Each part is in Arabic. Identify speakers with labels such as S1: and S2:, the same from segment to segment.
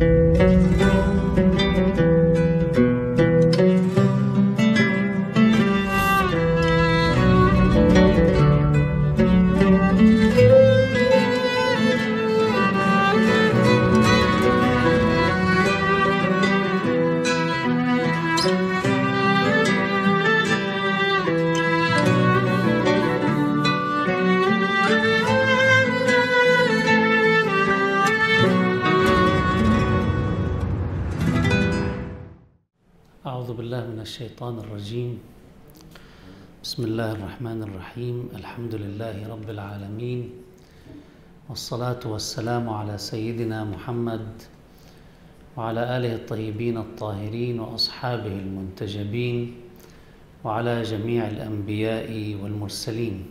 S1: 嗯。الرجيم بسم الله الرحمن الرحيم الحمد لله رب العالمين والصلاة والسلام على سيدنا محمد وعلى آله الطيبين الطاهرين وأصحابه المنتجبين وعلى جميع الأنبياء والمرسلين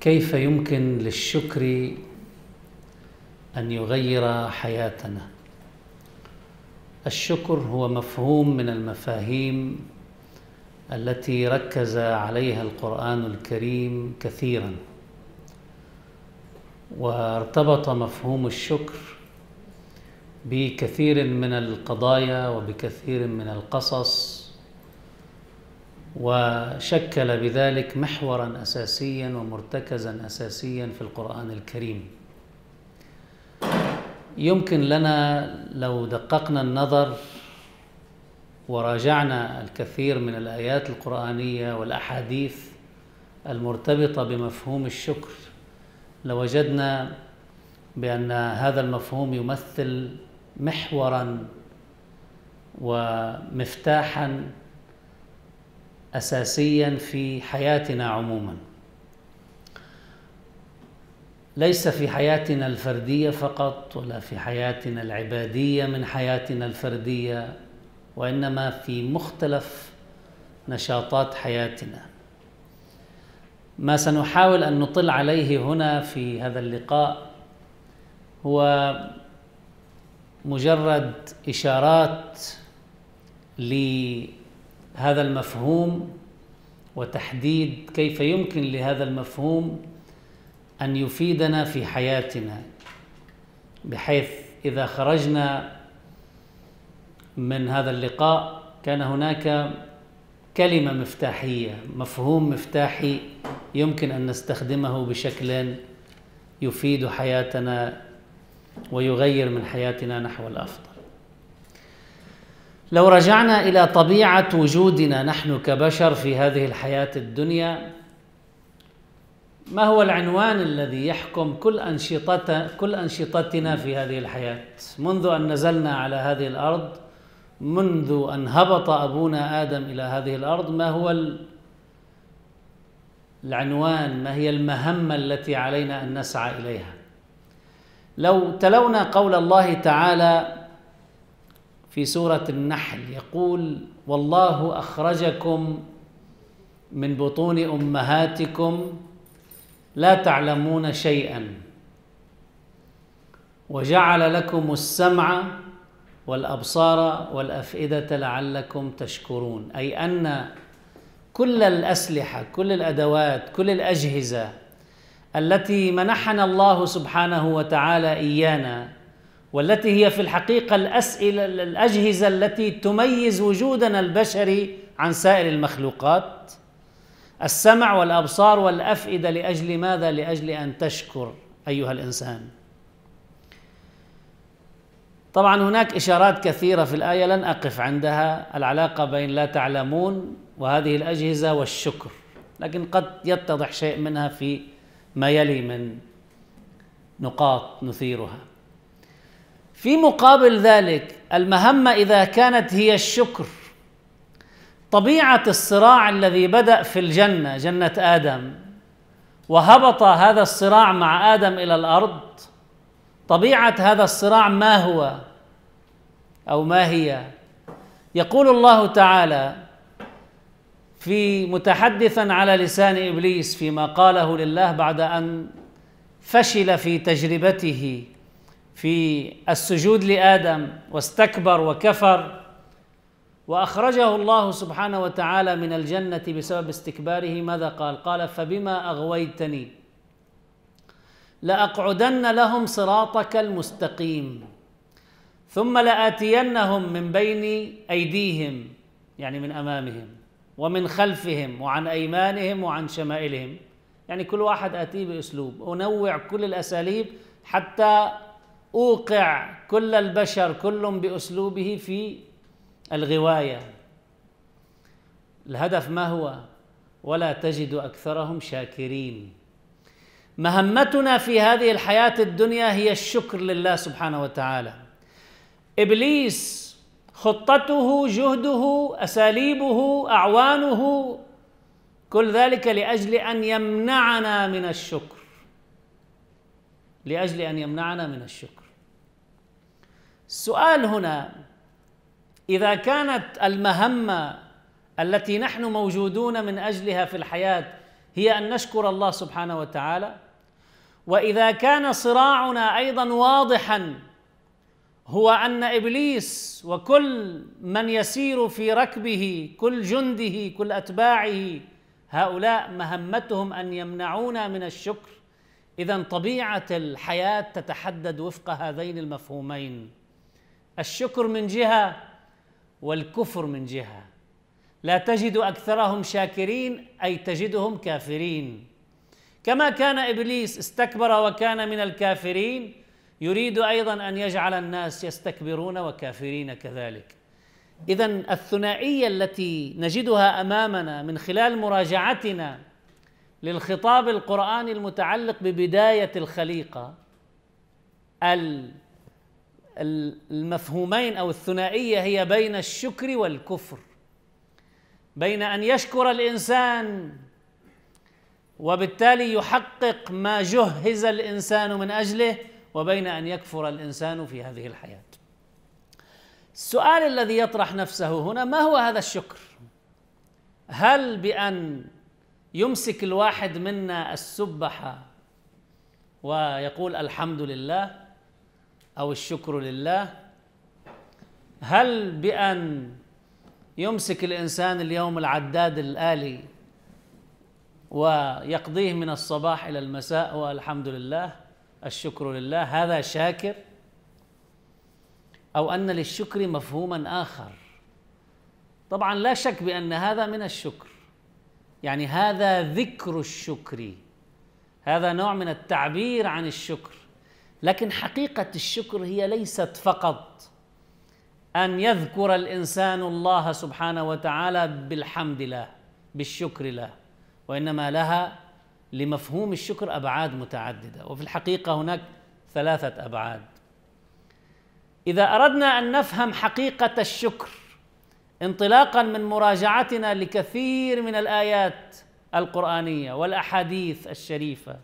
S1: كيف يمكن للشكر أن يغير حياتنا الشكر هو مفهوم من المفاهيم التي ركز عليها القرآن الكريم كثيرا وارتبط مفهوم الشكر بكثير من القضايا وبكثير من القصص وشكل بذلك محورا أساسيا ومرتكزا أساسيا في القرآن الكريم يمكن لنا لو دققنا النظر وراجعنا الكثير من الايات القرانيه والاحاديث المرتبطه بمفهوم الشكر لوجدنا بان هذا المفهوم يمثل محورا ومفتاحا اساسيا في حياتنا عموما ليس في حياتنا الفرديه فقط ولا في حياتنا العباديه من حياتنا الفرديه وانما في مختلف نشاطات حياتنا ما سنحاول ان نطل عليه هنا في هذا اللقاء هو مجرد اشارات لهذا المفهوم وتحديد كيف يمكن لهذا المفهوم أن يفيدنا في حياتنا بحيث إذا خرجنا من هذا اللقاء كان هناك كلمة مفتاحية مفهوم مفتاحي يمكن أن نستخدمه بشكل يفيد حياتنا ويغير من حياتنا نحو الأفضل لو رجعنا إلى طبيعة وجودنا نحن كبشر في هذه الحياة الدنيا ما هو العنوان الذي يحكم كل أنشطة كل أنشطتنا في هذه الحياة منذ أن نزلنا على هذه الأرض منذ أن هبط أبونا آدم إلى هذه الأرض ما هو العنوان ما هي المهمة التي علينا أن نسعى إليها لو تلونا قول الله تعالى في سورة النحل يقول والله أخرجكم من بطون أمهاتكم لا تعلمون شيئا وجعل لكم السمع والابصار والافئده لعلكم تشكرون اي ان كل الاسلحه كل الادوات كل الاجهزه التي منحنا الله سبحانه وتعالى ايانا والتي هي في الحقيقه الاسئله الاجهزه التي تميز وجودنا البشري عن سائر المخلوقات السمع والابصار والافئده لاجل ماذا؟ لاجل ان تشكر ايها الانسان. طبعا هناك اشارات كثيره في الايه لن اقف عندها العلاقه بين لا تعلمون وهذه الاجهزه والشكر، لكن قد يتضح شيء منها في ما يلي من نقاط نثيرها. في مقابل ذلك المهمه اذا كانت هي الشكر طبيعه الصراع الذي بدا في الجنه جنه ادم وهبط هذا الصراع مع ادم الى الارض طبيعه هذا الصراع ما هو او ما هي يقول الله تعالى في متحدثا على لسان ابليس فيما قاله لله بعد ان فشل في تجربته في السجود لادم واستكبر وكفر وأخرجه الله سبحانه وتعالى من الجنة بسبب استكباره ماذا قال؟ قال فبما أغويتني لأقعدن لهم صراطك المستقيم ثم لآتينهم من بين أيديهم يعني من أمامهم ومن خلفهم وعن أيمانهم وعن شمائلهم يعني كل واحد آتيه بأسلوب أنوع كل الأساليب حتى أوقع كل البشر كل بأسلوبه في الغوايه الهدف ما هو ولا تجد اكثرهم شاكرين مهمتنا في هذه الحياه الدنيا هي الشكر لله سبحانه وتعالى ابليس خطته جهده اساليبه اعوانه كل ذلك لاجل ان يمنعنا من الشكر لاجل ان يمنعنا من الشكر السؤال هنا اذا كانت المهمه التي نحن موجودون من اجلها في الحياه هي ان نشكر الله سبحانه وتعالى واذا كان صراعنا ايضا واضحا هو ان ابليس وكل من يسير في ركبه كل جنده كل اتباعه هؤلاء مهمتهم ان يمنعونا من الشكر اذا طبيعه الحياه تتحدد وفق هذين المفهومين الشكر من جهه والكفر من جهه لا تجد اكثرهم شاكرين اي تجدهم كافرين كما كان ابليس استكبر وكان من الكافرين يريد ايضا ان يجعل الناس يستكبرون وكافرين كذلك اذا الثنائيه التي نجدها امامنا من خلال مراجعتنا للخطاب القراني المتعلق ببدايه الخليقه ال المفهومين او الثنائيه هي بين الشكر والكفر بين ان يشكر الانسان وبالتالي يحقق ما جهز الانسان من اجله وبين ان يكفر الانسان في هذه الحياه السؤال الذي يطرح نفسه هنا ما هو هذا الشكر هل بان يمسك الواحد منا السبحه ويقول الحمد لله أو الشكر لله هل بأن يمسك الإنسان اليوم العداد الآلي ويقضيه من الصباح إلى المساء والحمد لله الشكر لله هذا شاكر أو أن للشكر مفهوما آخر طبعا لا شك بأن هذا من الشكر يعني هذا ذكر الشكر هذا نوع من التعبير عن الشكر لكن حقيقه الشكر هي ليست فقط ان يذكر الانسان الله سبحانه وتعالى بالحمد له بالشكر له وانما لها لمفهوم الشكر ابعاد متعدده وفي الحقيقه هناك ثلاثه ابعاد اذا اردنا ان نفهم حقيقه الشكر انطلاقا من مراجعتنا لكثير من الايات القرانيه والاحاديث الشريفه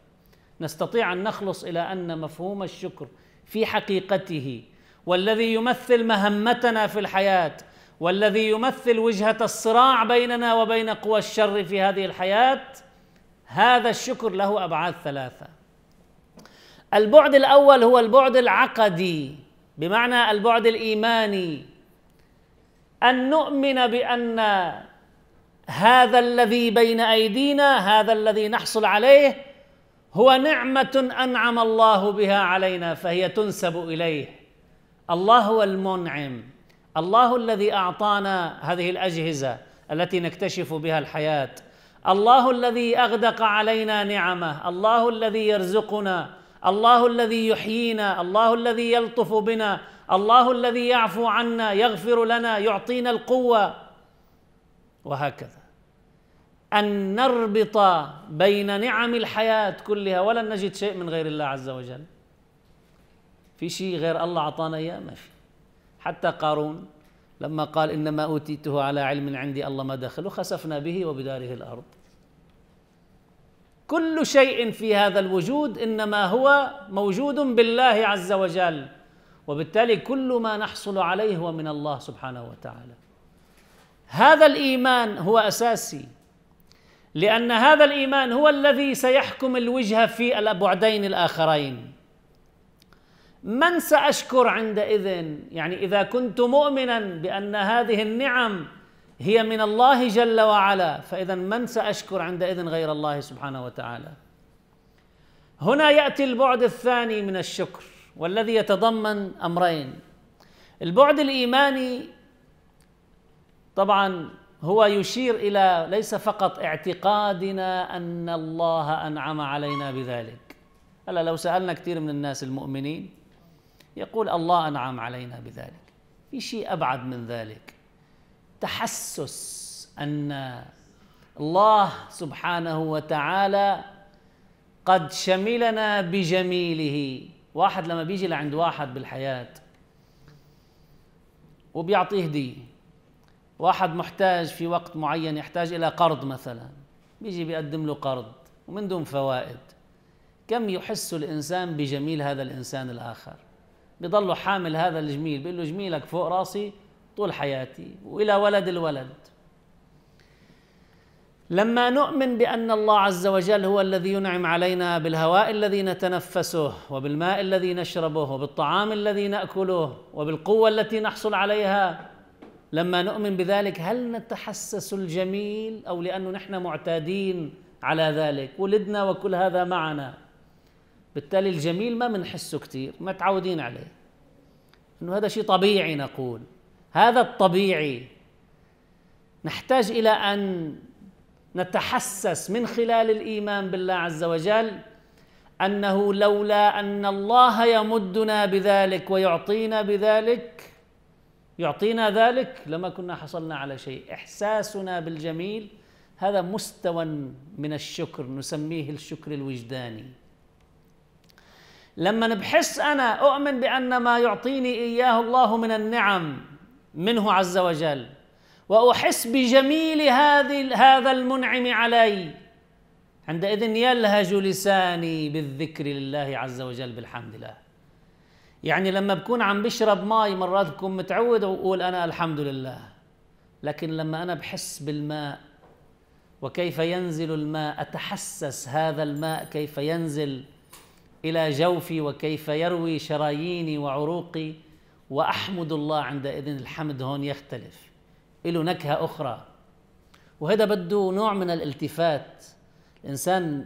S1: نستطيع ان نخلص الى ان مفهوم الشكر في حقيقته والذي يمثل مهمتنا في الحياه والذي يمثل وجهه الصراع بيننا وبين قوى الشر في هذه الحياه هذا الشكر له ابعاد ثلاثه البعد الاول هو البعد العقدي بمعنى البعد الايماني ان نؤمن بان هذا الذي بين ايدينا هذا الذي نحصل عليه هو نعمة أنعم الله بها علينا فهي تنسب إليه الله هو المنعم الله الذي أعطانا هذه الأجهزة التي نكتشف بها الحياة الله الذي أغدق علينا نعمه الله الذي يرزقنا الله الذي يحيينا الله الذي يلطف بنا الله الذي يعفو عنا يغفر لنا يعطينا القوة وهكذا أن نربط بين نعم الحياة كلها ولن نجد شيء من غير الله عز وجل في شيء غير الله أعطانا إياه ما في حتى قارون لما قال إنما أوتيته على علم عندي الله ما دخله خسفنا به وبداره الأرض كل شيء في هذا الوجود إنما هو موجود بالله عز وجل وبالتالي كل ما نحصل عليه هو من الله سبحانه وتعالى هذا الإيمان هو أساسي لأن هذا الإيمان هو الذي سيحكم الوجهة في البعدين الآخرين من سأشكر عندئذ يعني إذا كنت مؤمنا بأن هذه النعم هي من الله جل وعلا فإذا من سأشكر عندئذ غير الله سبحانه وتعالى هنا يأتي البعد الثاني من الشكر والذي يتضمن أمرين البعد الإيماني طبعا هو يشير الى ليس فقط اعتقادنا ان الله انعم علينا بذلك هلا لو سالنا كثير من الناس المؤمنين يقول الله انعم علينا بذلك في شيء ابعد من ذلك تحسس ان الله سبحانه وتعالى قد شملنا بجميله واحد لما بيجي لعند واحد بالحياه وبيعطيه هديه واحد محتاج في وقت معين يحتاج إلى قرض مثلا بيجي بيقدم له قرض ومن دون فوائد كم يحس الإنسان بجميل هذا الإنسان الآخر بضله حامل هذا الجميل بيقول له جميلك فوق راسي طول حياتي وإلى ولد الولد لما نؤمن بأن الله عز وجل هو الذي ينعم علينا بالهواء الذي نتنفسه وبالماء الذي نشربه وبالطعام الذي نأكله وبالقوة التي نحصل عليها لما نؤمن بذلك هل نتحسس الجميل او لانه نحن معتادين على ذلك ولدنا وكل هذا معنا بالتالي الجميل ما بنحسه كثير متعودين عليه انه هذا شيء طبيعي نقول هذا الطبيعي نحتاج الى ان نتحسس من خلال الايمان بالله عز وجل انه لولا ان الله يمدنا بذلك ويعطينا بذلك يعطينا ذلك لما كنا حصلنا على شيء احساسنا بالجميل هذا مستوى من الشكر نسميه الشكر الوجداني لما نبحس انا اؤمن بان ما يعطيني اياه الله من النعم منه عز وجل واحس بجميل هذه هذا المنعم علي عندئذ يلهج لساني بالذكر لله عز وجل بالحمد لله يعني لما بكون عم بشرب مي مرات بكون متعود وبقول انا الحمد لله لكن لما انا بحس بالماء وكيف ينزل الماء اتحسس هذا الماء كيف ينزل الى جوفي وكيف يروي شراييني وعروقي واحمد الله عندئذ الحمد هون يختلف له نكهه اخرى وهذا بده نوع من الالتفات الانسان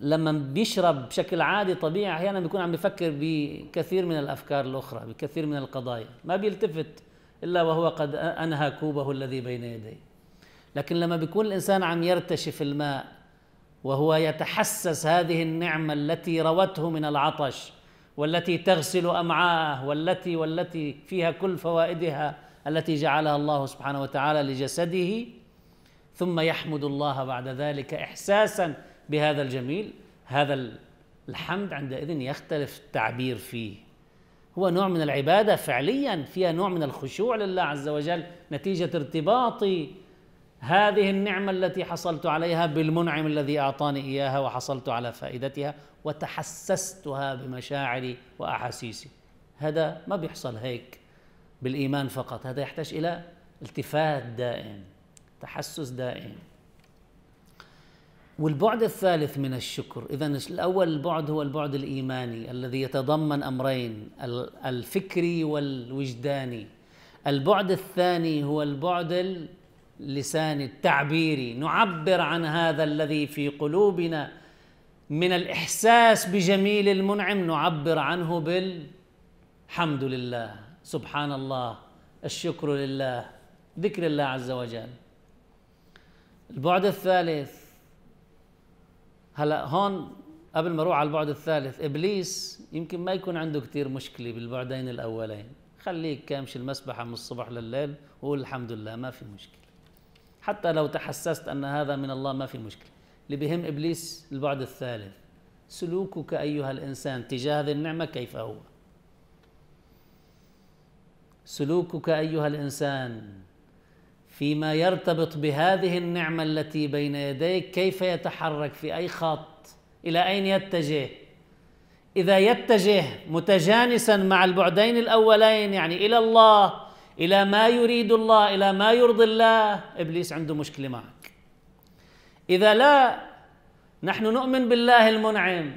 S1: لما بيشرب بشكل عادي طبيعي احيانا بيكون عم بفكر بكثير من الافكار الاخرى بكثير من القضايا ما بيلتفت الا وهو قد انهى كوبه الذي بين يديه لكن لما بيكون الانسان عم يرتشف الماء وهو يتحسس هذه النعمه التي روته من العطش والتي تغسل امعاءه والتي والتي فيها كل فوائدها التي جعلها الله سبحانه وتعالى لجسده ثم يحمد الله بعد ذلك احساسا بهذا الجميل هذا الحمد عندئذ يختلف التعبير فيه هو نوع من العبادة فعليا فيها نوع من الخشوع لله عز وجل نتيجة ارتباطي هذه النعمة التي حصلت عليها بالمنعم الذي أعطاني إياها وحصلت على فائدتها وتحسستها بمشاعري وأحاسيسي هذا ما بيحصل هيك بالإيمان فقط هذا يحتاج إلى التفات دائم تحسس دائم والبعد الثالث من الشكر اذا الاول البعد هو البعد الايماني الذي يتضمن امرين الفكري والوجداني البعد الثاني هو البعد اللساني التعبيري نعبر عن هذا الذي في قلوبنا من الاحساس بجميل المنعم نعبر عنه بالحمد لله سبحان الله الشكر لله ذكر الله عز وجل البعد الثالث هلا هون قبل ما اروح على البعد الثالث ابليس يمكن ما يكون عنده كثير مشكله بالبعدين الاولين خليك كامش المسبحه من الصبح لليل وقول الحمد لله ما في مشكله حتى لو تحسست ان هذا من الله ما في مشكله اللي بهم ابليس البعد الثالث سلوكك ايها الانسان تجاه هذه النعمه كيف هو سلوكك ايها الانسان فيما يرتبط بهذه النعمه التي بين يديك كيف يتحرك في اي خط الى اين يتجه اذا يتجه متجانسا مع البعدين الاولين يعني الى الله الى ما يريد الله الى ما يرضي الله ابليس عنده مشكله معك اذا لا نحن نؤمن بالله المنعم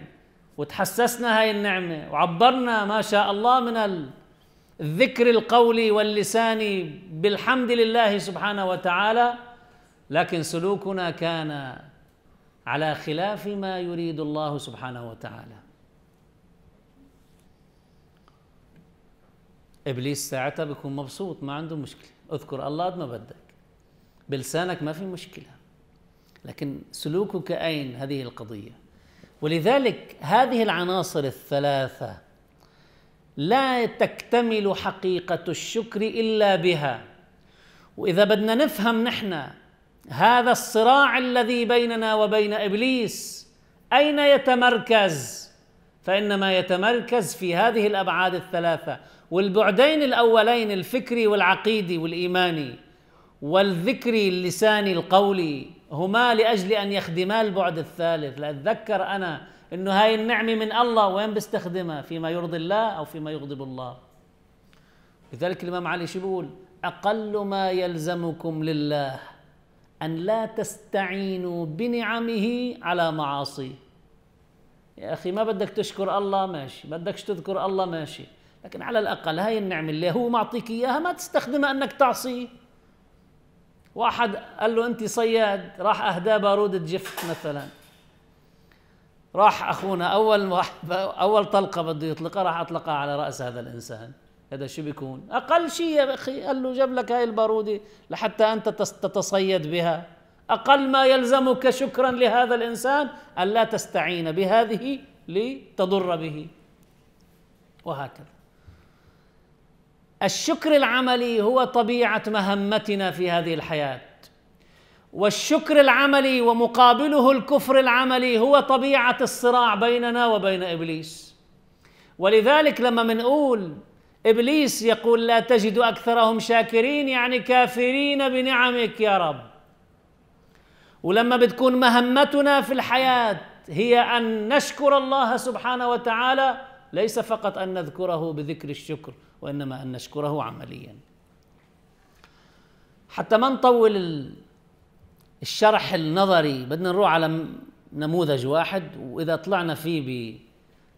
S1: وتحسسنا هاي النعمه وعبرنا ما شاء الله من ذكر القول واللسان بالحمد لله سبحانه وتعالى لكن سلوكنا كان على خلاف ما يريد الله سبحانه وتعالى ابليس ساعتها بيكون مبسوط ما عنده مشكله اذكر الله قد ما بدك بلسانك ما في مشكله لكن سلوكك اين هذه القضيه ولذلك هذه العناصر الثلاثه لا تكتمل حقيقة الشكر إلا بها وإذا بدنا نفهم نحن هذا الصراع الذي بيننا وبين إبليس أين يتمركز؟ فإنما يتمركز في هذه الأبعاد الثلاثة والبعدين الأولين الفكري والعقيدي والإيماني والذكري اللساني القولي هما لأجل أن يخدما البعد الثالث لأتذكر أنا انه هاي النعمه من الله وين بيستخدمها فيما يرضي الله او فيما يغضب الله لذلك الامام علي شو بيقول اقل ما يلزمكم لله ان لا تستعينوا بنعمه على معاصيه يا اخي ما بدك تشكر الله ماشي بدك تذكر الله ماشي لكن على الاقل هاي النعمه اللي هو معطيك اياها ما تستخدمها انك تعصيه واحد قال له انت صياد راح اهداه بارودة جفت مثلا راح اخونا اول اول طلقه بده يطلقها راح اطلقها على راس هذا الانسان هذا شو بيكون اقل شيء يا اخي قال له جاب لك هاي الباروده لحتى انت تتصيد بها اقل ما يلزمك شكرا لهذا الانسان الا تستعين بهذه لتضر به وهكذا الشكر العملي هو طبيعه مهمتنا في هذه الحياه والشكر العملي ومقابله الكفر العملي هو طبيعه الصراع بيننا وبين ابليس ولذلك لما منقول ابليس يقول لا تجد اكثرهم شاكرين يعني كافرين بنعمك يا رب ولما بتكون مهمتنا في الحياه هي ان نشكر الله سبحانه وتعالى ليس فقط ان نذكره بذكر الشكر وانما ان نشكره عمليا حتى ما نطول الشرح النظري بدنا نروح على نموذج واحد واذا طلعنا فيه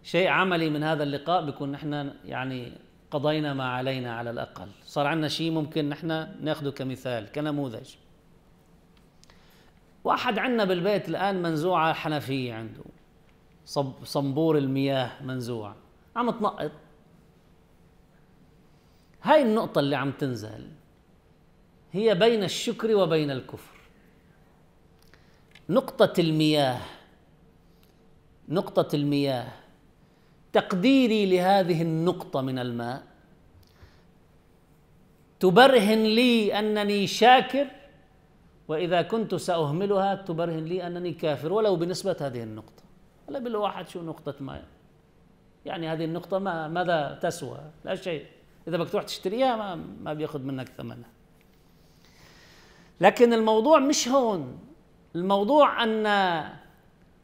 S1: بشيء عملي من هذا اللقاء بكون نحن يعني قضينا ما علينا على الاقل صار عندنا شيء ممكن نحن ناخذه كمثال كنموذج واحد عندنا بالبيت الان منزوعه حنفيه عنده صب صنبور المياه منزوع عم تنقط هاي النقطة اللي عم تنزل هي بين الشكر وبين الكفر نقطة المياه نقطة المياه تقديري لهذه النقطة من الماء تبرهن لي أنني شاكر وإذا كنت سأهملها تبرهن لي أنني كافر ولو بنسبة هذه النقطة ولا بالله واحد شو نقطة ماء يعني هذه النقطة ما ماذا تسوى لا شيء إذا بدك تروح تشتريها ما, ما بياخذ منك ثمنها لكن الموضوع مش هون الموضوع ان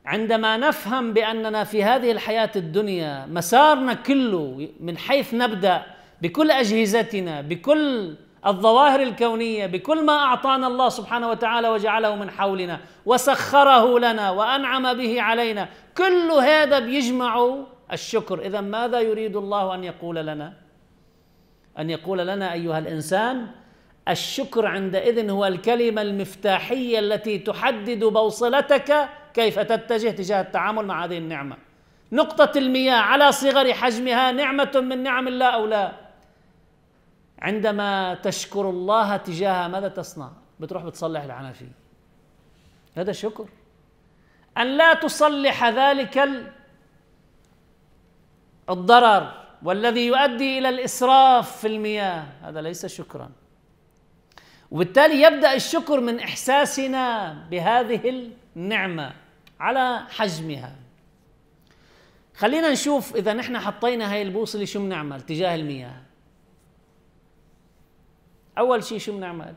S1: عندما نفهم باننا في هذه الحياه الدنيا مسارنا كله من حيث نبدا بكل اجهزتنا بكل الظواهر الكونيه بكل ما اعطانا الله سبحانه وتعالى وجعله من حولنا وسخره لنا وانعم به علينا كل هذا بيجمع الشكر اذا ماذا يريد الله ان يقول لنا ان يقول لنا ايها الانسان الشكر عندئذ هو الكلمة المفتاحية التي تحدد بوصلتك كيف تتجه تجاه التعامل مع هذه النعمة نقطة المياه على صغر حجمها نعمة من نعم الله أو لا عندما تشكر الله تجاهها ماذا تصنع؟ بتروح بتصلح العنافية هذا شكر أن لا تصلح ذلك الضرر والذي يؤدي إلى الإسراف في المياه هذا ليس شكراً وبالتالي يبدا الشكر من احساسنا بهذه النعمه على حجمها خلينا نشوف اذا نحن حطينا هاي البوصله شو بنعمل تجاه المياه اول شيء شو بنعمل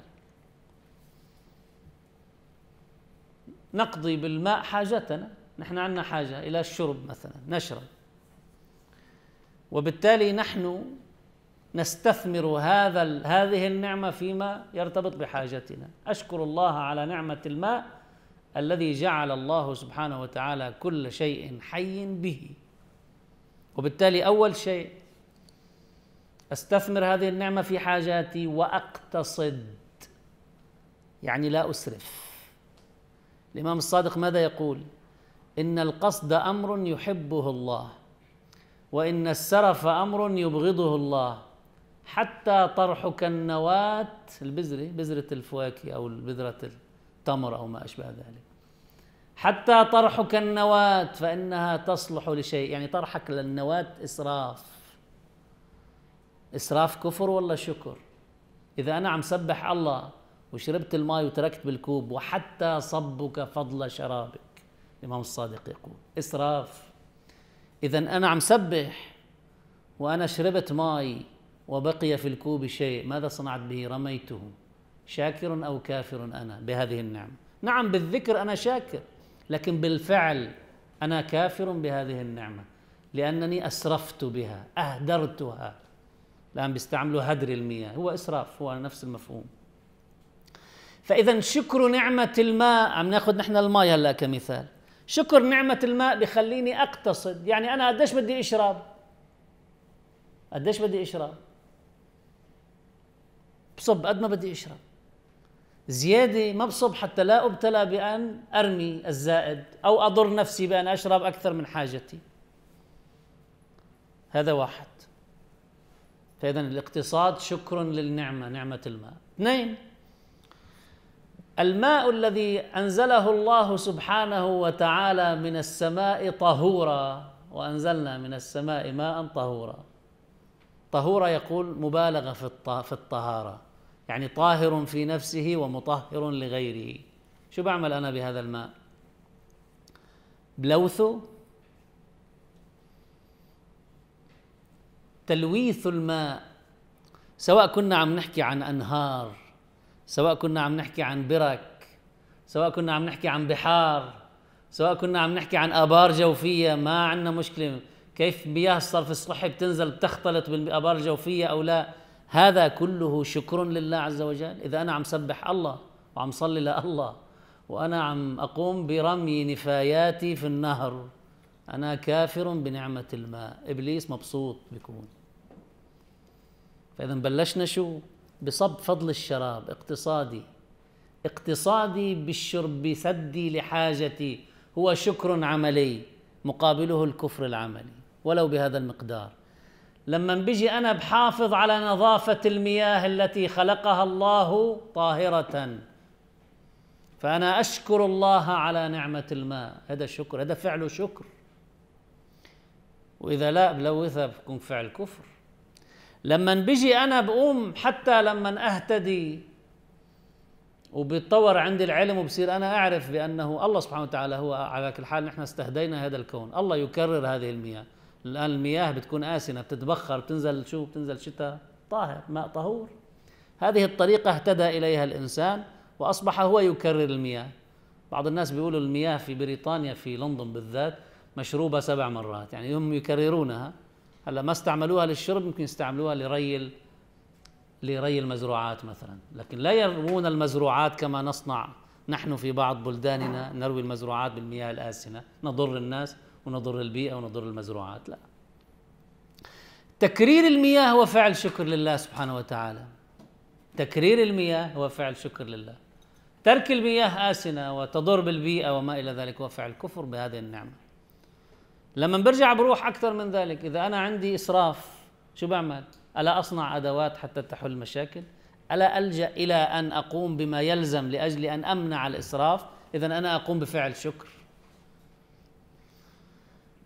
S1: نقضي بالماء حاجتنا نحن عندنا حاجه الى الشرب مثلا نشرب وبالتالي نحن نستثمر هذا هذه النعمه فيما يرتبط بحاجتنا اشكر الله على نعمه الماء الذي جعل الله سبحانه وتعالى كل شيء حي به وبالتالي اول شيء استثمر هذه النعمه في حاجاتي واقتصد يعني لا اسرف الامام الصادق ماذا يقول ان القصد امر يحبه الله وان السرف امر يبغضه الله حتى طرحك النواة البذرة بذرة الفواكه أو بذرة التمر أو ما أشبه ذلك حتى طرحك النواة فإنها تصلح لشيء يعني طرحك للنواة إسراف إسراف كفر ولا شكر إذا أنا عم سبح الله وشربت الماء وتركت بالكوب وحتى صبك فضل شرابك الإمام الصادق يقول إسراف إذا أنا عم سبح وأنا شربت ماي وبقي في الكوب شيء ماذا صنعت به رميته شاكر أو كافر أنا بهذه النعمة نعم بالذكر أنا شاكر لكن بالفعل أنا كافر بهذه النعمة لأنني أسرفت بها أهدرتها الآن بيستعملوا هدر المياه هو إسراف هو نفس المفهوم فإذا شكر نعمة الماء عم ناخذ نحن الماء هلا كمثال شكر نعمة الماء بخليني أقتصد يعني أنا قديش بدي أشرب قديش بدي أشرب بصب قد ما بدي اشرب زيادة ما بصب حتى لا أبتلى بأن أرمي الزائد أو أضر نفسي بأن أشرب أكثر من حاجتي هذا واحد فإذا الاقتصاد شكر للنعمة نعمة الماء اثنين الماء الذي أنزله الله سبحانه وتعالى من السماء طهورا وأنزلنا من السماء ماء طهورا طهورا يقول مبالغة في الطهارة يعني طاهر في نفسه ومطهر لغيره شو بعمل انا بهذا الماء بلوثه تلويث الماء سواء كنا عم نحكي عن انهار سواء كنا عم نحكي عن برك سواء كنا عم نحكي عن بحار سواء كنا عم نحكي عن ابار جوفيه ما عندنا مشكله كيف مياه الصرف الصحي بتنزل بتختلط بالابار الجوفيه او لا هذا كله شكر لله عز وجل إذا أنا عم سبح الله وعم صلي لله وأنا عم أقوم برمي نفاياتي في النهر أنا كافر بنعمة الماء إبليس مبسوط بيكون فإذا بلشنا شو بصب فضل الشراب اقتصادي اقتصادي بالشرب بسدي لحاجتي هو شكر عملي مقابله الكفر العملي ولو بهذا المقدار لما بيجي انا بحافظ على نظافه المياه التي خلقها الله طاهره فانا اشكر الله على نعمه الماء هذا شكر هذا فعل شكر واذا لا بلوثها بكون فعل كفر لما بيجي انا بقوم حتى لما اهتدي وبيتطور عندي العلم وبصير انا اعرف بانه الله سبحانه وتعالى هو على كل حال نحن استهدينا هذا الكون الله يكرر هذه المياه الان المياه بتكون اسنه بتتبخر بتنزل شو بتنزل شتاء طاهر ماء طهور هذه الطريقه اهتدى اليها الانسان واصبح هو يكرر المياه بعض الناس بيقولوا المياه في بريطانيا في لندن بالذات مشروبه سبع مرات يعني هم يكررونها هلا ما استعملوها للشرب يمكن يستعملوها لري لري المزروعات مثلا لكن لا يروون المزروعات كما نصنع نحن في بعض بلداننا نروي المزروعات بالمياه الآسنة نضر الناس ونضر البيئة ونضر المزروعات لا تكرير المياه هو فعل شكر لله سبحانه وتعالى تكرير المياه هو فعل شكر لله ترك المياه آسنة وتضر بالبيئة وما إلى ذلك هو فعل كفر بهذه النعمة لما برجع بروح أكثر من ذلك إذا أنا عندي إسراف شو بعمل؟ ألا أصنع أدوات حتى تحل المشاكل؟ ألا ألجأ إلى أن أقوم بما يلزم لأجل أن أمنع الإسراف؟ إذا أنا أقوم بفعل شكر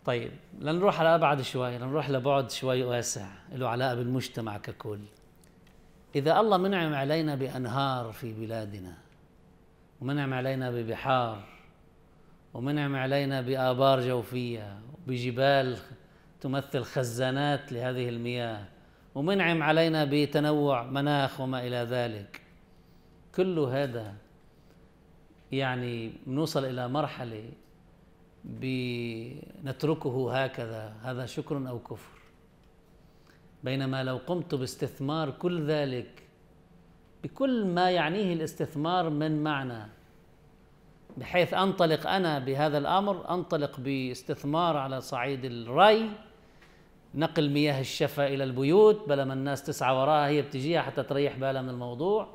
S1: طيب لنروح على ابعد شوي لنروح لبعد شوي واسع له علاقه بالمجتمع ككل اذا الله منعم علينا بانهار في بلادنا ومنعم علينا ببحار ومنعم علينا بآبار جوفية وبجبال تمثل خزانات لهذه المياه ومنعم علينا بتنوع مناخ وما إلى ذلك كل هذا يعني بنوصل إلى مرحلة بنتركه هكذا هذا شكر أو كفر بينما لو قمت باستثمار كل ذلك بكل ما يعنيه الاستثمار من معنى بحيث انطلق انا بهذا الامر انطلق باستثمار على صعيد الري نقل مياه الشفا الى البيوت بلا ما الناس تسعى وراها هي بتجيها حتى تريح بالها من الموضوع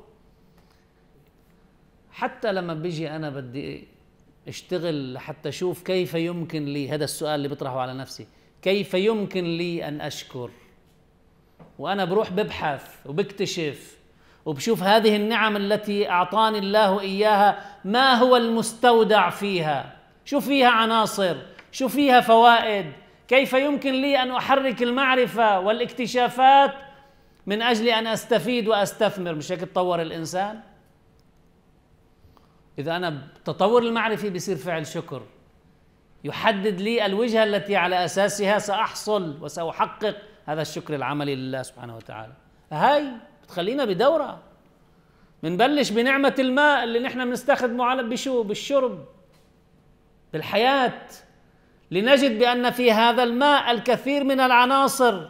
S1: حتى لما بيجي انا بدي اشتغل حتى اشوف كيف يمكن لي هذا السؤال اللي بطرحه على نفسي كيف يمكن لي ان اشكر وانا بروح ببحث وبكتشف وبشوف هذه النعم التي اعطاني الله اياها ما هو المستودع فيها شو فيها عناصر شو فيها فوائد كيف يمكن لي ان احرك المعرفه والاكتشافات من اجل ان استفيد واستثمر مش هيك تطور الانسان اذا انا تطور المعرفي بيصير فعل شكر يحدد لي الوجهه التي على اساسها ساحصل وساحقق هذا الشكر العملي لله سبحانه وتعالى هاي بتخلينا بدوره بنبلش بنعمه الماء اللي نحن بنستخدمه على بشو بالشرب بالحياه لنجد بان في هذا الماء الكثير من العناصر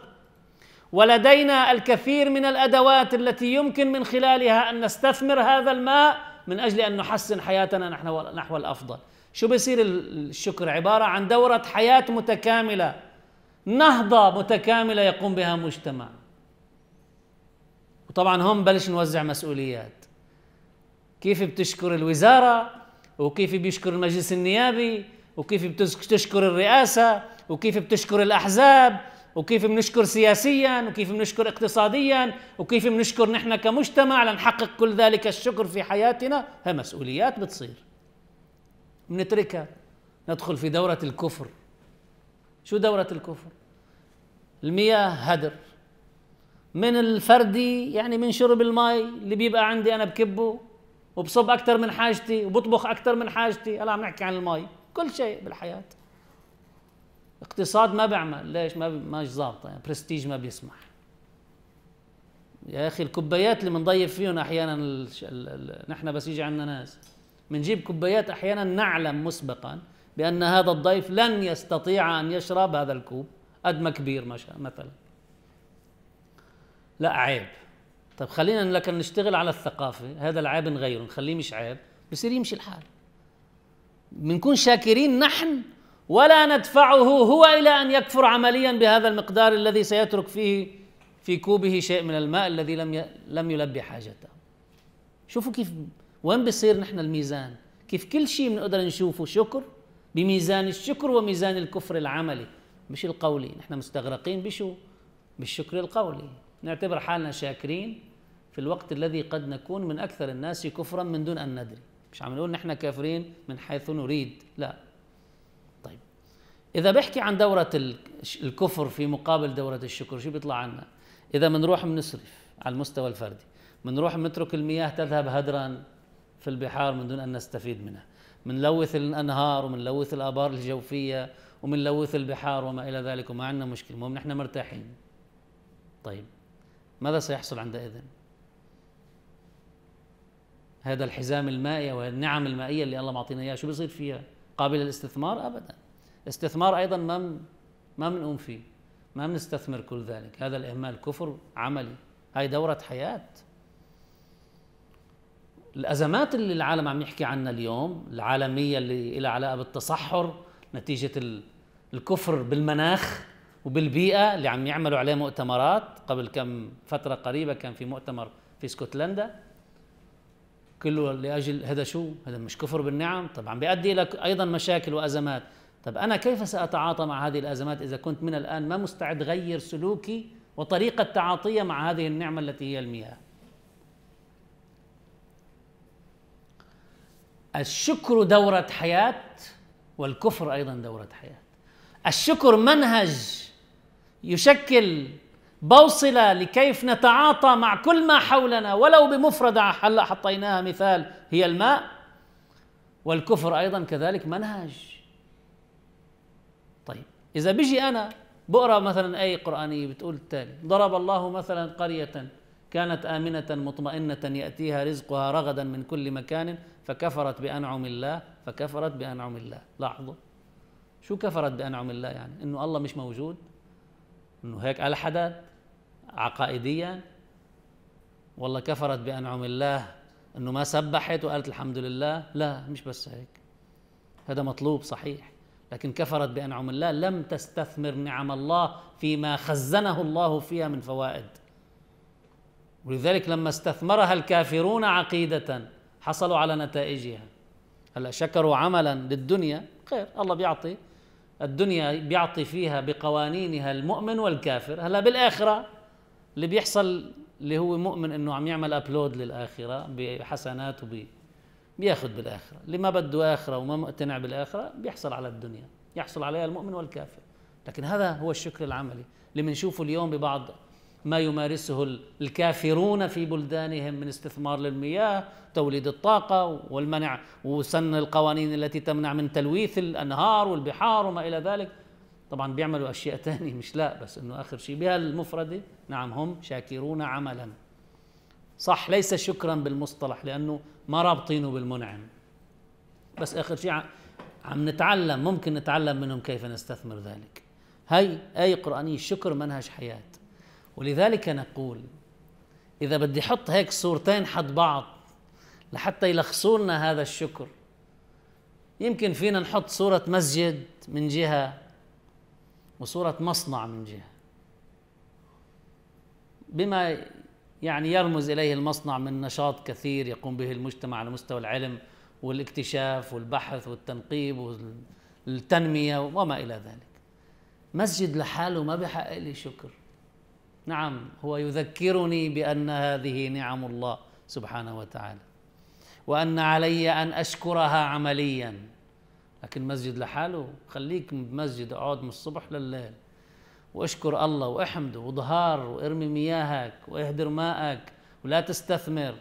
S1: ولدينا الكثير من الادوات التي يمكن من خلالها ان نستثمر هذا الماء من أجل أن نحسن حياتنا نحو الأفضل شو بصير الشكر عبارة عن دورة حياة متكاملة نهضة متكاملة يقوم بها مجتمع وطبعا هم بلش نوزع مسؤوليات كيف بتشكر الوزارة وكيف بيشكر المجلس النيابي وكيف بتشكر الرئاسة وكيف بتشكر الأحزاب وكيف بنشكر سياسيا وكيف بنشكر اقتصاديا وكيف بنشكر نحن كمجتمع لنحقق كل ذلك الشكر في حياتنا هي مسؤوليات بتصير بنتركها ندخل في دورة الكفر شو دورة الكفر؟ المياه هدر من الفردي يعني من شرب المي اللي بيبقى عندي أنا بكبه وبصب أكثر من حاجتي وبطبخ أكثر من حاجتي هلا عم نحكي عن المي كل شيء بالحياة اقتصاد ما بعمل ليش ما ماش ظابطه يعني برستيج ما بيسمح يا اخي الكبيات اللي بنضيف فيهم احيانا ال... ال... ال... نحن بس يجي عندنا ناس بنجيب كبيات احيانا نعلم مسبقا بان هذا الضيف لن يستطيع ان يشرب هذا الكوب قد ما كبير مثلا لا عيب طيب خلينا لكن نشتغل على الثقافه هذا العيب نغيره نخليه مش عيب بصير يمشي الحال بنكون شاكرين نحن ولا ندفعه هو الى ان يكفر عمليا بهذا المقدار الذي سيترك فيه في كوبه شيء من الماء الذي لم لم يلبي حاجته. شوفوا كيف وين بصير نحن الميزان؟ كيف كل شيء بنقدر نشوفه شكر بميزان الشكر وميزان الكفر العملي مش القولي، نحن مستغرقين بشو؟ بالشكر القولي، نعتبر حالنا شاكرين في الوقت الذي قد نكون من اكثر الناس كفرا من دون ان ندري، مش عم نقول نحن كافرين من حيث نريد، لا اذا بحكي عن دوره الكفر في مقابل دوره الشكر شو بيطلع عنا اذا بنروح منصرف على المستوى الفردي بنروح بنترك المياه تذهب هدرا في البحار من دون ان نستفيد منها بنلوث الانهار ومنلوث الابار الجوفيه ومنلوث البحار وما الى ذلك وما عندنا مشكله المهم نحن مرتاحين طيب ماذا سيحصل عندئذ هذا الحزام المائي وهذه النعم المائيه اللي الله معطينا اياها شو بيصير فيها قابله للاستثمار ابدا استثمار ايضا ما ما بنقوم فيه ما بنستثمر كل ذلك هذا الاهمال كفر عملي هاي دوره حياه الازمات اللي العالم عم يحكي عنها اليوم العالميه اللي لها علاقه بالتصحر نتيجه الكفر بالمناخ وبالبيئه اللي عم يعملوا عليه مؤتمرات قبل كم فتره قريبه كان في مؤتمر في اسكتلندا كله لاجل هذا شو هذا مش كفر بالنعم طبعا بيؤدي الى ايضا مشاكل وازمات طب أنا كيف سأتعاطى مع هذه الأزمات إذا كنت من الآن ما مستعد غير سلوكي وطريقة تعاطية مع هذه النعمة التي هي المياه الشكر دورة حياة والكفر أيضا دورة حياة الشكر منهج يشكل بوصلة لكيف نتعاطى مع كل ما حولنا ولو بمفردة حطيناها مثال هي الماء والكفر أيضا كذلك منهج طيب إذا بيجي أنا بقرأ مثلا أي قرآنية بتقول التالي ضرب الله مثلا قرية كانت آمنة مطمئنة يأتيها رزقها رغدا من كل مكان فكفرت بأنعم الله فكفرت بأنعم الله لاحظوا شو كفرت بأنعم الله يعني إنه الله مش موجود إنه هيك ألحدت عقائديا والله كفرت بأنعم الله إنه ما سبحت وقالت الحمد لله لا مش بس هيك هذا مطلوب صحيح لكن كفرت بانعم الله لم تستثمر نعم الله فيما خزنه الله فيها من فوائد ولذلك لما استثمرها الكافرون عقيده حصلوا على نتائجها هلا شكروا عملا للدنيا خير الله بيعطي الدنيا بيعطي فيها بقوانينها المؤمن والكافر هلا بالاخره اللي بيحصل اللي هو مؤمن انه عم يعمل ابلود للاخره بحسنات وبي بياخذ بالاخره اللي ما بده اخره وما مقتنع بالاخره بيحصل على الدنيا يحصل عليها المؤمن والكافر لكن هذا هو الشكر العملي اللي بنشوفه اليوم ببعض ما يمارسه الكافرون في بلدانهم من استثمار للمياه توليد الطاقة والمنع وسن القوانين التي تمنع من تلويث الأنهار والبحار وما إلى ذلك طبعا بيعملوا أشياء تانية مش لا بس أنه آخر شيء بها المفردة نعم هم شاكرون عملاً صح ليس شكرا بالمصطلح لانه ما رابطينه بالمنعم بس اخر شيء عم نتعلم ممكن نتعلم منهم كيف نستثمر ذلك هاي آية قرآنية الشكر منهج حياة ولذلك نقول إذا بدي أحط هيك صورتين حد بعض لحتى يلخصوا لنا هذا الشكر يمكن فينا نحط صورة مسجد من جهة وصورة مصنع من جهة بما يعني يرمز اليه المصنع من نشاط كثير يقوم به المجتمع على مستوى العلم والاكتشاف والبحث والتنقيب والتنميه وما الى ذلك. مسجد لحاله ما بيحقق لي شكر. نعم هو يذكرني بان هذه نعم الله سبحانه وتعالى. وان علي ان اشكرها عمليا. لكن مسجد لحاله خليك بمسجد اقعد من الصبح لليل. واشكر الله واحمده وظهار وارمي مياهك واهدر ماءك ولا تستثمر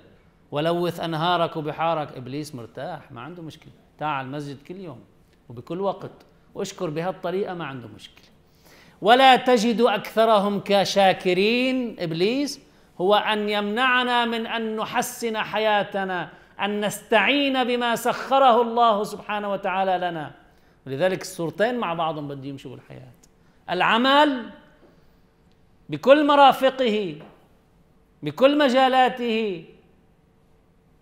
S1: ولوث انهارك وبحارك ابليس مرتاح ما عنده مشكله تعال المسجد كل يوم وبكل وقت واشكر بهالطريقه ما عنده مشكله ولا تجد اكثرهم كشاكرين ابليس هو ان يمنعنا من ان نحسن حياتنا ان نستعين بما سخره الله سبحانه وتعالى لنا ولذلك الصورتين مع بعضهم بده يمشوا بالحياه العمل بكل مرافقه بكل مجالاته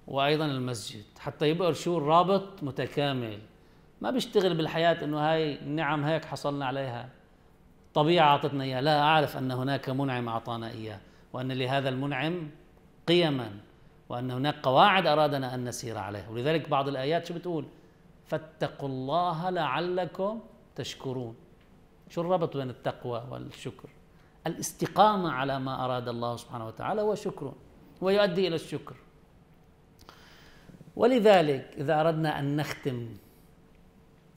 S1: وايضا المسجد حتى يبقى شو الرابط متكامل ما بيشتغل بالحياه انه هاي النعم هيك حصلنا عليها طبيعه اعطتنا اياها لا اعرف ان هناك منعم اعطانا اياه وان لهذا المنعم قيما وان هناك قواعد ارادنا ان نسير عليها ولذلك بعض الايات شو بتقول فاتقوا الله لعلكم تشكرون شو الربط بين التقوى والشكر الاستقامة على ما أراد الله سبحانه وتعالى وشكر ويؤدي إلى الشكر ولذلك إذا أردنا أن نختم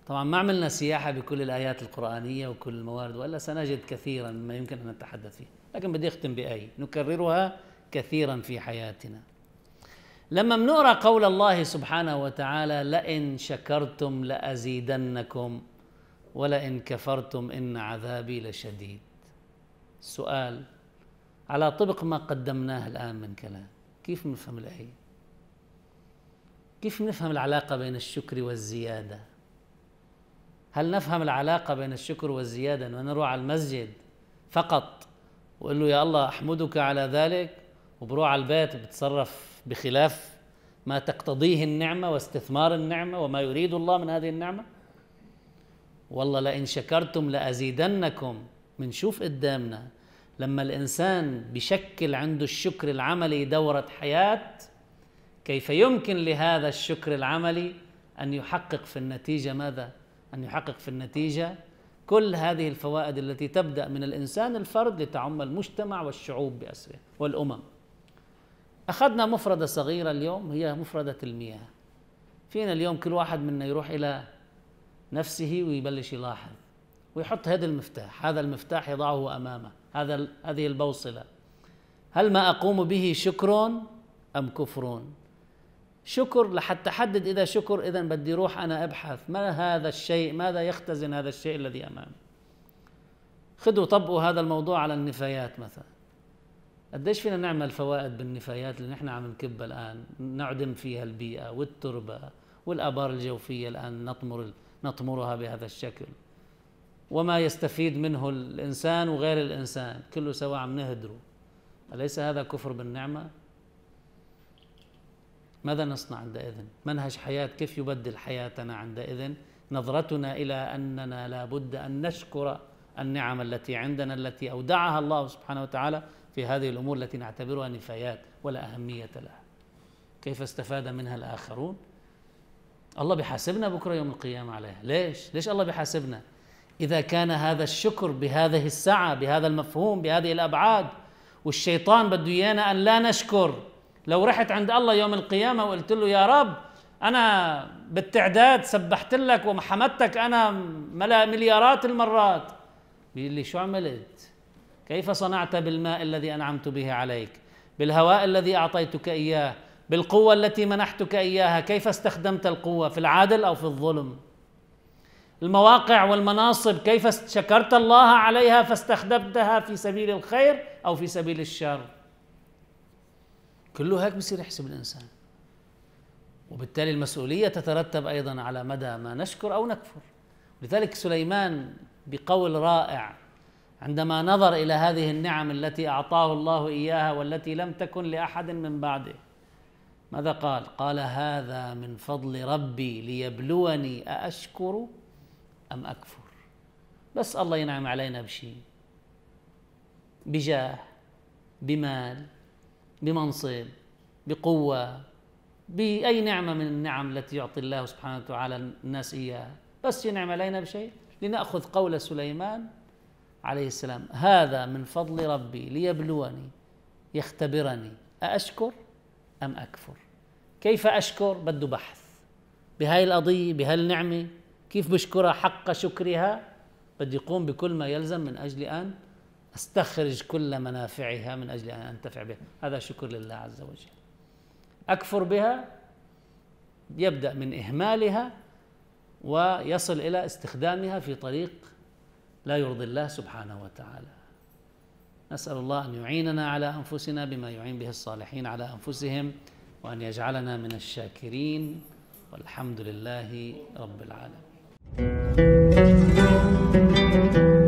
S1: طبعا ما عملنا سياحة بكل الآيات القرآنية وكل الموارد وإلا سنجد كثيرا مما يمكن أن نتحدث فيه لكن بدي أختم بآية نكررها كثيرا في حياتنا لما بنقرا قول الله سبحانه وتعالى لئن شكرتم لازيدنكم ولئن كفرتم إن عذابي لشديد سؤال على طبق ما قدمناه الآن من كلام كيف نفهم الآية كيف نفهم العلاقة بين الشكر والزيادة هل نفهم العلاقة بين الشكر والزيادة أنه نروح على المسجد فقط وقول له يا الله أحمدك على ذلك وبروح على البيت بتصرف بخلاف ما تقتضيه النعمة واستثمار النعمة وما يريد الله من هذه النعمة والله لئن شكرتم لأزيدنكم بنشوف قدامنا لما الإنسان بشكل عنده الشكر العملي دورة حياة كيف يمكن لهذا الشكر العملي أن يحقق في النتيجة ماذا؟ أن يحقق في النتيجة كل هذه الفوائد التي تبدأ من الإنسان الفرد لتعم المجتمع والشعوب بأسره والأمم أخذنا مفردة صغيرة اليوم هي مفردة المياه فينا اليوم كل واحد منا يروح إلى نفسه ويبلش يلاحظ ويحط هذا المفتاح هذا المفتاح يضعه امامه هذا هذه البوصله هل ما اقوم به شكر ام كفر شكر لحتى أحدد اذا شكر اذا بدي روح انا ابحث ما هذا الشيء ماذا يختزن هذا الشيء الذي امامي خذوا طبقوا هذا الموضوع على النفايات مثلا قديش فينا نعمل فوائد بالنفايات اللي نحن عم نكبها الان نعدم فيها البيئه والتربه والابار الجوفيه الان نطمر نطمرها بهذا الشكل وما يستفيد منه الإنسان وغير الإنسان كله سواء عم نهدره أليس هذا كفر بالنعمة؟ ماذا نصنع عندئذ؟ منهج حياة كيف يبدل حياتنا عندئذ؟ نظرتنا إلى أننا لا بد أن نشكر النعم التي عندنا التي أودعها الله سبحانه وتعالى في هذه الأمور التي نعتبرها نفايات ولا أهمية لها كيف استفاد منها الآخرون؟ الله بيحاسبنا بكرة يوم القيامة عليها ليش؟ ليش الله بيحاسبنا؟ إذا كان هذا الشكر بهذه السعة بهذا المفهوم بهذه الأبعاد والشيطان بده إيانا أن لا نشكر لو رحت عند الله يوم القيامة وقلت له يا رب أنا بالتعداد سبحت لك وحمدتك أنا مليارات المرات بيقول لي شو عملت؟ كيف صنعت بالماء الذي أنعمت به عليك؟ بالهواء الذي أعطيتك إياه بالقوة التي منحتك إياها كيف استخدمت القوة في العدل أو في الظلم المواقع والمناصب كيف شكرت الله عليها فاستخدمتها في سبيل الخير أو في سبيل الشر كله هيك بصير يحسب الإنسان وبالتالي المسؤولية تترتب أيضا على مدى ما نشكر أو نكفر لذلك سليمان بقول رائع عندما نظر إلى هذه النعم التي أعطاه الله إياها والتي لم تكن لأحد من بعده ماذا قال؟ قال هذا من فضل ربي ليبلوني أأشكر أم أكفر بس الله ينعم علينا بشيء بجاه بمال بمنصب بقوة بأي نعمة من النعم التي يعطي الله سبحانه وتعالى الناس إياها بس ينعم علينا بشيء لنأخذ قول سليمان عليه السلام هذا من فضل ربي ليبلوني يختبرني أأشكر أم أكفر كيف أشكر بده بحث بهاي القضية بهالنعمة كيف بشكرها حق شكرها بدي يقوم بكل ما يلزم من أجل أن استخرج كل منافعها من أجل أن أنتفع بها هذا شكر لله عز وجل أكفر بها يبدأ من إهمالها ويصل إلى استخدامها في طريق لا يرضي الله سبحانه وتعالى نسأل الله أن يعيننا على أنفسنا بما يعين به الصالحين على أنفسهم وأن يجعلنا من الشاكرين والحمد لله رب العالمين